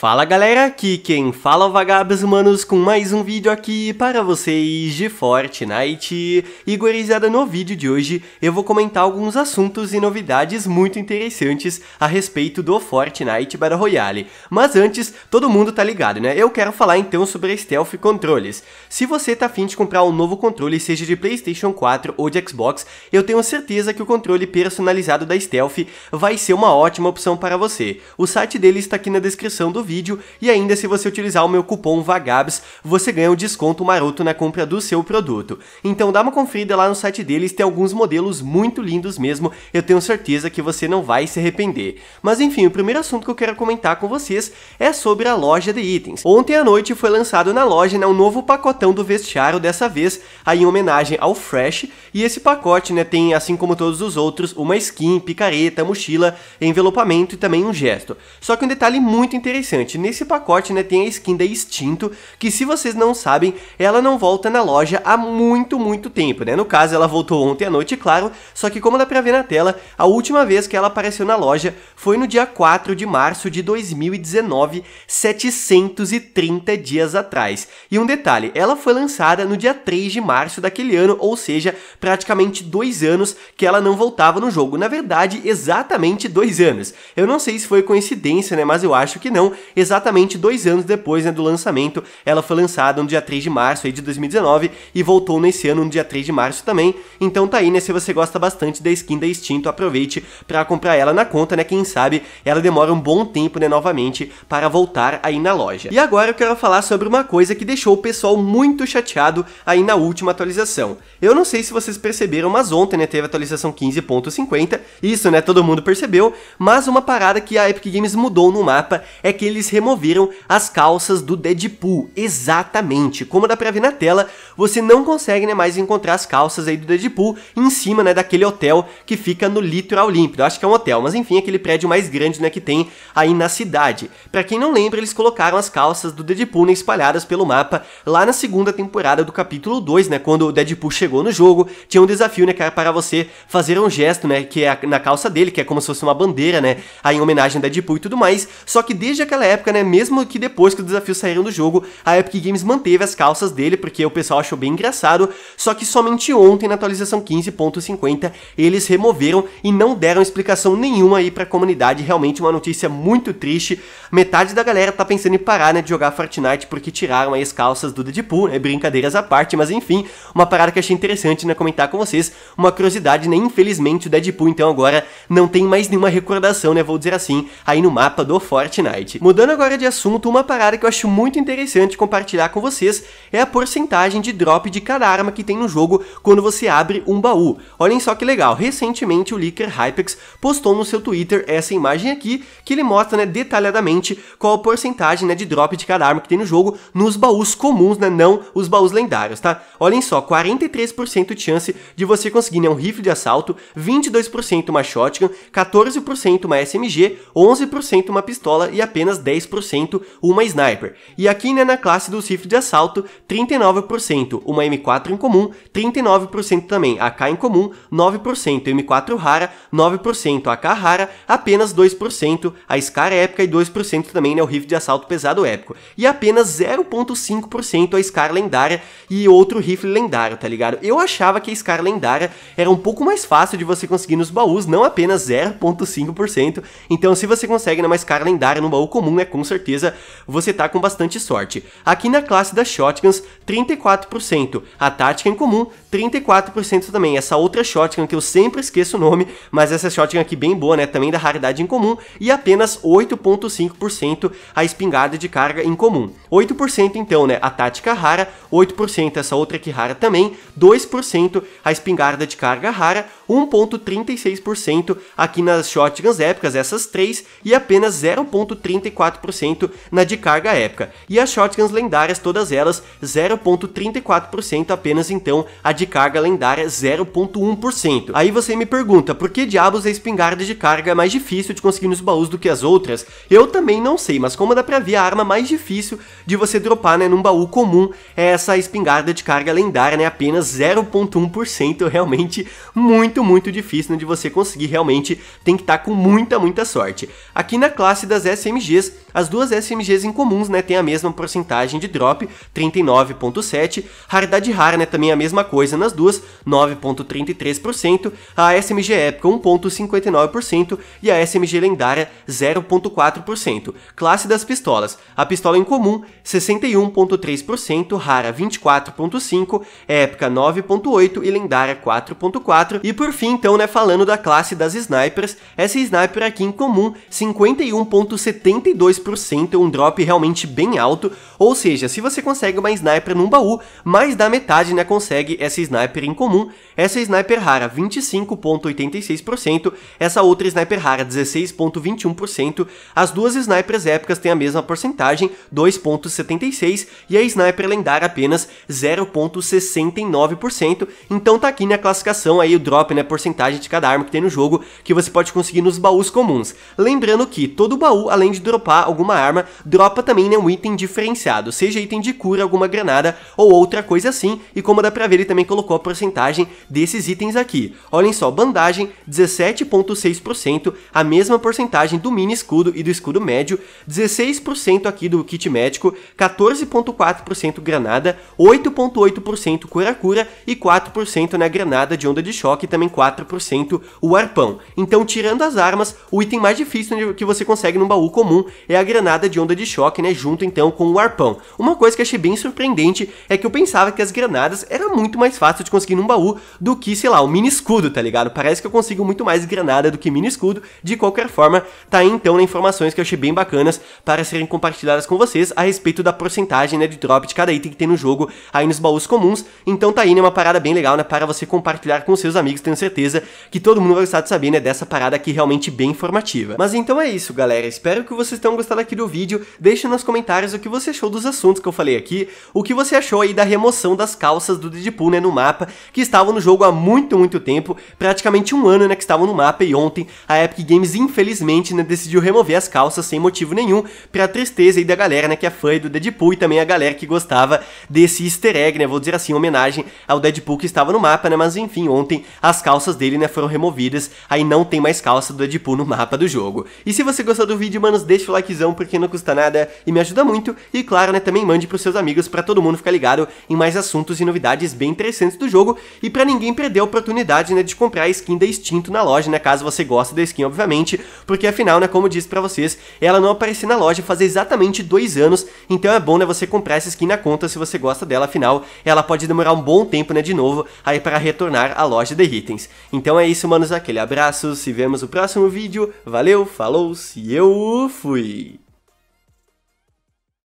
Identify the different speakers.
Speaker 1: Fala galera, aqui quem fala é o Humanos com mais um vídeo aqui para vocês de Fortnite. E gurizada, no vídeo de hoje eu vou comentar alguns assuntos e novidades muito interessantes a respeito do Fortnite Battle Royale. Mas antes, todo mundo tá ligado, né? Eu quero falar então sobre Stealth Controles. Se você tá afim de comprar um novo controle, seja de Playstation 4 ou de Xbox, eu tenho certeza que o controle personalizado da Stealth vai ser uma ótima opção para você. O site dele está aqui na descrição do vídeo e ainda se você utilizar o meu cupom VAGABS, você ganha um desconto maroto na compra do seu produto. Então dá uma conferida lá no site deles, tem alguns modelos muito lindos mesmo, eu tenho certeza que você não vai se arrepender. Mas enfim, o primeiro assunto que eu quero comentar com vocês é sobre a loja de itens. Ontem à noite foi lançado na loja né, um novo pacotão do vestiário, dessa vez aí em homenagem ao Fresh, e esse pacote né, tem, assim como todos os outros, uma skin, picareta, mochila, envelopamento e também um gesto. Só que um detalhe muito interessante, interessante, nesse pacote né, tem a skin da Extinto, que se vocês não sabem, ela não volta na loja há muito, muito tempo, né? No caso, ela voltou ontem à noite, claro, só que como dá pra ver na tela, a última vez que ela apareceu na loja foi no dia 4 de março de 2019, 730 dias atrás. E um detalhe, ela foi lançada no dia 3 de março daquele ano, ou seja, praticamente dois anos que ela não voltava no jogo. Na verdade, exatamente dois anos. Eu não sei se foi coincidência, né? Mas eu acho que não, exatamente dois anos depois né, do lançamento. Ela foi lançada no dia 3 de março aí, de 2019 e voltou nesse ano, no dia 3 de março também. Então tá aí, né? Se você gosta bastante da skin da Extinto, aproveite para comprar ela na conta, né? Quem sabe ela demora um bom tempo, né? Novamente para voltar aí na loja. E agora eu quero falar sobre uma coisa que deixou o pessoal muito chateado aí na última atualização. Eu não sei se vocês perceberam, mas ontem, né? Teve a atualização 15.50. Isso, né? Todo mundo percebeu. Mas uma parada que a Epic Games mudou no mapa é que eles eles removeram as calças do Deadpool, exatamente, como dá pra ver na tela, você não consegue né, mais encontrar as calças aí do Deadpool em cima né, daquele hotel que fica no litoral límpido, Eu acho que é um hotel, mas enfim, aquele prédio mais grande né, que tem aí na cidade. Pra quem não lembra, eles colocaram as calças do Deadpool né, espalhadas pelo mapa lá na segunda temporada do capítulo 2, né, quando o Deadpool chegou no jogo, tinha um desafio né, cara, para você fazer um gesto né, que é na calça dele, que é como se fosse uma bandeira, né, aí em homenagem ao Deadpool e tudo mais, só que desde aquela época, né, mesmo que depois que os desafios saíram do jogo, a Epic Games manteve as calças dele, porque o pessoal achou bem engraçado, só que somente ontem, na atualização 15.50, eles removeram e não deram explicação nenhuma aí pra comunidade, realmente uma notícia muito triste, metade da galera tá pensando em parar, né, de jogar Fortnite, porque tiraram aí as calças do Deadpool, né, brincadeiras à parte, mas enfim, uma parada que achei interessante, né, comentar com vocês, uma curiosidade, né, infelizmente o Deadpool, então, agora não tem mais nenhuma recordação, né, vou dizer assim, aí no mapa do Fortnite. Mudando agora de assunto, uma parada que eu acho muito interessante compartilhar com vocês é a porcentagem de drop de cada arma que tem no jogo quando você abre um baú. Olhem só que legal, recentemente o Leaker Hypex postou no seu Twitter essa imagem aqui, que ele mostra né, detalhadamente qual a porcentagem né, de drop de cada arma que tem no jogo nos baús comuns, né, não os baús lendários, tá? Olhem só, 43% de chance de você conseguir né, um rifle de assalto, 22% uma shotgun, 14% uma SMG, 11% uma pistola e apenas apenas 10% uma sniper, e aqui né, na classe dos rifles de assalto, 39%, uma M4 em comum, 39% também AK em comum, 9% M4 rara, 9% AK rara, apenas 2% a SCAR épica e 2% também né, o rifle de assalto pesado épico, e apenas 0.5% a SCAR lendária e outro rifle lendário, tá ligado? Eu achava que a SCAR lendária era um pouco mais fácil de você conseguir nos baús, não apenas 0.5%, então se você consegue né, uma SCAR lendária no baú comum, comum né? com certeza você tá com bastante sorte. Aqui na classe das shotguns, 34%. A tática em comum, 34% também. Essa outra shotgun que eu sempre esqueço o nome, mas essa shotgun aqui bem boa, né? Também da raridade em comum. E apenas 8,5% a espingarda de carga em comum. 8% então, né? A tática rara, 8% essa outra aqui rara também, 2% a espingarda de carga rara, 1,36% aqui nas shotguns épicas, essas três, e apenas 0,34% 0,34% na de carga épica, e as shotguns lendárias todas elas 0,34% apenas então, a de carga lendária 0,1%. Aí você me pergunta, por que diabos a espingarda de carga é mais difícil de conseguir nos baús do que as outras? Eu também não sei, mas como dá pra ver, a arma mais difícil de você dropar né, num baú comum é essa espingarda de carga lendária, né, apenas 0,1%, realmente muito, muito difícil né, de você conseguir, realmente tem que estar tá com muita, muita sorte. Aqui na classe das SMGs, as duas SMGs incomuns né, têm a mesma porcentagem de drop, 39,7%, raridade rara né, também é a mesma coisa nas duas, 9,33%, a SMG épica 1,59% e a SMG lendária 0,4%. Classe das pistolas, a pistola incomum 61,3%, rara 24,5%, épica 9,8% e lendária 4,4%, e por fim então né, falando da classe das snipers, essa sniper aqui em comum 51,72%, 32%, é um drop realmente bem alto, ou seja, se você consegue uma sniper num baú, mais da metade né, consegue essa sniper em comum, essa sniper rara 25,86%, essa outra sniper rara 16,21%, as duas snipers épicas têm a mesma porcentagem, 2,76%, e a sniper lendária apenas 0,69%, então tá aqui na né, classificação aí o drop, né, porcentagem de cada arma que tem no jogo, que você pode conseguir nos baús comuns. Lembrando que todo baú, além de dropar dropar alguma arma, dropa também né, um item diferenciado, seja item de cura, alguma granada ou outra coisa assim, e como dá pra ver ele também colocou a porcentagem desses itens aqui. Olhem só, bandagem 17.6%, a mesma porcentagem do mini escudo e do escudo médio, 16% aqui do kit médico, 14.4% granada, 8.8% cura-cura e 4% na né, granada de onda de choque e também 4% o arpão. Então, tirando as armas, o item mais difícil né, que você consegue num baú comum é a granada de onda de choque, né, junto então com o arpão. Uma coisa que achei bem surpreendente é que eu pensava que as granadas era muito mais fácil de conseguir num baú do que, sei lá, o um mini escudo, tá ligado? Parece que eu consigo muito mais granada do que mini escudo. De qualquer forma, tá aí então né, informações que eu achei bem bacanas para serem compartilhadas com vocês a respeito da porcentagem né, de drop de cada item que tem no jogo aí nos baús comuns. Então tá aí né, uma parada bem legal né, para você compartilhar com seus amigos, tenho certeza que todo mundo vai gostar de saber né, dessa parada aqui realmente bem informativa. Mas então é isso, galera. Espero que vocês estão gostando aqui do vídeo, deixe nos comentários o que você achou dos assuntos que eu falei aqui, o que você achou aí da remoção das calças do Deadpool né, no mapa, que estavam no jogo há muito, muito tempo, praticamente um ano né, que estavam no mapa, e ontem a Epic Games infelizmente né, decidiu remover as calças sem motivo nenhum, pra tristeza aí da galera né, que é fã do Deadpool e também a galera que gostava desse easter egg, né, vou dizer assim, homenagem ao Deadpool que estava no mapa, né, mas enfim, ontem as calças dele né, foram removidas, aí não tem mais calça do Deadpool no mapa do jogo. E se você gostou do vídeo, manos, deixa deixa o likezão porque não custa nada e me ajuda muito. E claro, né, também mande pros seus amigos para todo mundo ficar ligado em mais assuntos e novidades bem interessantes do jogo e para ninguém perder a oportunidade, né, de comprar a skin da Extinto na loja, né, caso você goste da skin, obviamente, porque afinal, né, como disse para vocês, ela não apareceu na loja faz exatamente dois anos, então é bom, né, você comprar essa skin na conta se você gosta dela, afinal, ela pode demorar um bom tempo, né, de novo, aí para retornar à loja de itens. Então é isso, manos, aquele abraço, se vemos no próximo vídeo, valeu, falou, se eu fui! Fui!